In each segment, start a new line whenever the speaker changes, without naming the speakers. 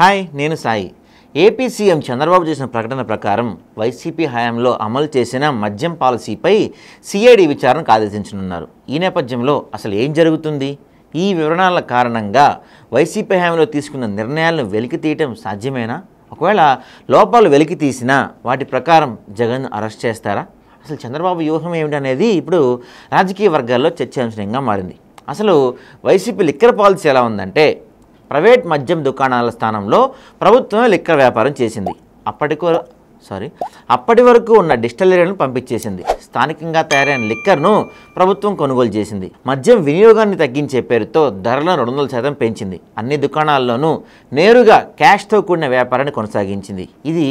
hi నేను Sai AP CM Chandrababu చేసిన ప్రకటన ప్రకారం వైసీపీ హయాంలో అమలు చేసిన మద్యం పాలసీపై సిఐడి విచారణకు ఆదేశించనున్నారు ఈ నేపథ్యంలో అసలు ఏం జరుగుతుంది ఈ వివరణల కారణంగా వైసీపీ హయాంలో తీసుకున్న నిర్ణయాలను వెలికి తీయటం సాధ్యమేనా ఒకవేళ లోపాలు వెలికి తీసినా వాటి ప్రకారం జగన్ అరెస్ట్ చేస్తారా అసలు చంద్రబాబు వ్యూహం ఏమిటనేది ఇప్పుడు రాజకీయ వర్గాల్లో చర్చాంశంగా మారింది అసలు వైసీపీ లిక్కర్ పాలసీ ఎలా ఉందంటే ప్రైవేట్ మద్యం దుకాణాల స్థానంలో ప్రభుత్వమే లిక్కర్ వ్యాపారం చేసింది అప్పటికో సారీ అప్పటి వరకు ఉన్న డిస్టిలరీలను పంపించేసింది స్థానికంగా తయారైన లిక్కర్ను ప్రభుత్వం కొనుగోలు చేసింది మద్యం వినియోగాన్ని తగ్గించే పేరుతో ధరలను రెండు వందల శాతం పెంచింది అన్ని దుకాణాల్లోనూ నేరుగా క్యాష్తో కూడిన వ్యాపారాన్ని కొనసాగించింది ఇది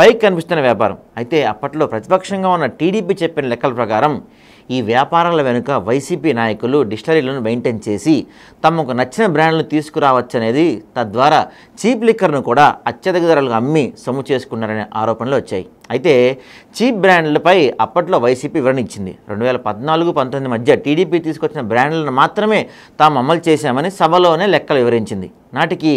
పైకి కనిపిస్తున్న వ్యాపారం అయితే అప్పట్లో ప్రతిపక్షంగా ఉన్న టీడీపీ చెప్పిన లెక్కల ప్రకారం ఈ వ్యాపారాల వెనుక వైసీపీ నాయకులు డిస్టరీలను మెయింటైన్ చేసి తమకు నచ్చిన బ్రాండ్లను తీసుకురావచ్చనేది తద్వారా చీప్ లిక్కర్ను కూడా అత్యధిక ధరలకు అమ్మి సొమ్ము చేసుకున్నారనే ఆరోపణలు ఆలోచనలు వచ్చాయి అయితే చీప్ బ్రాండ్లపై అప్పట్లో వైసీపీ వివరణ ఇచ్చింది రెండు వేల పద్నాలుగు పంతొమ్మిది మధ్య టీడీపీ తీసుకొచ్చిన బ్రాండ్లను మాత్రమే తాము అమలు చేశామని సభలోనే లెక్కలు వివరించింది నాటికి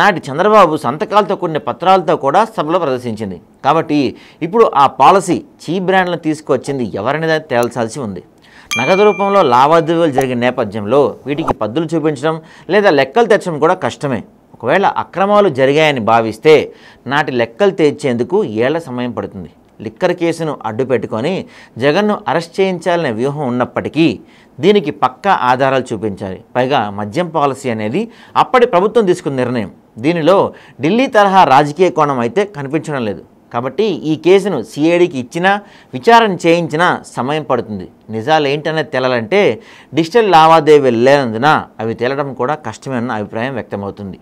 నాటి చంద్రబాబు సంతకాలతో కూడిన పత్రాలతో కూడా సభలో ప్రదర్శించింది కాబట్టి ఇప్పుడు ఆ పాలసీ చీప్ బ్రాండ్లను తీసుకొచ్చింది ఎవరిని తేల్చాల్సి ఉంది నగదు రూపంలో లావాదేవీలు జరిగిన నేపథ్యంలో వీటికి పద్దులు చూపించడం లేదా లెక్కలు తెచ్చడం కూడా కష్టమే ఒకవేళ అక్రమాలు జరిగాయని భావిస్తే నాటి లెక్కలు తెచ్చేందుకు ఏళ్ల సమయం పడుతుంది లిక్కర్ కేసును అడ్డుపెట్టుకొని జగన్ను అరెస్ట్ చేయించాలనే వ్యూహం ఉన్నప్పటికీ దీనికి పక్కా ఆధారాలు చూపించాలి పైగా మద్యం పాలసీ అనేది అప్పటి ప్రభుత్వం తీసుకున్న నిర్ణయం దీనిలో ఢిల్లీ తరహా రాజకీయ కోణం అయితే కనిపించడం లేదు కాబట్టి ఈ కేసును సిఐడికి ఇచ్చినా విచారణ చేయించినా సమయం పడుతుంది నిజాలు ఏంటనేది తెలాలంటే డిజిటల్ లావాదేవీలు లేనందున అవి తేలడం కూడా అన్న అభిప్రాయం వ్యక్తమవుతుంది